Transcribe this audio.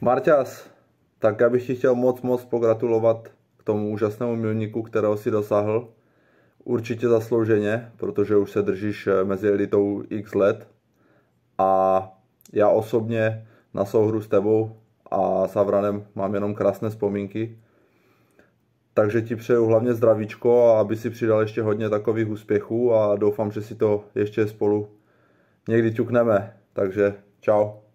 Marťas, tak já bych ti chtěl moc, moc pogratulovat k tomu úžasnému milníku, kterého si dosáhl. Určitě zaslouženě, protože už se držíš eh, mezi elitou x let. A já osobně na souhru s tebou a s Avranem mám jenom krásné vzpomínky. Takže ti přeju hlavně zdravíčko a aby si přidal ještě hodně takových úspěchů a doufám, že si to ještě spolu někdy ťukneme. Takže čau.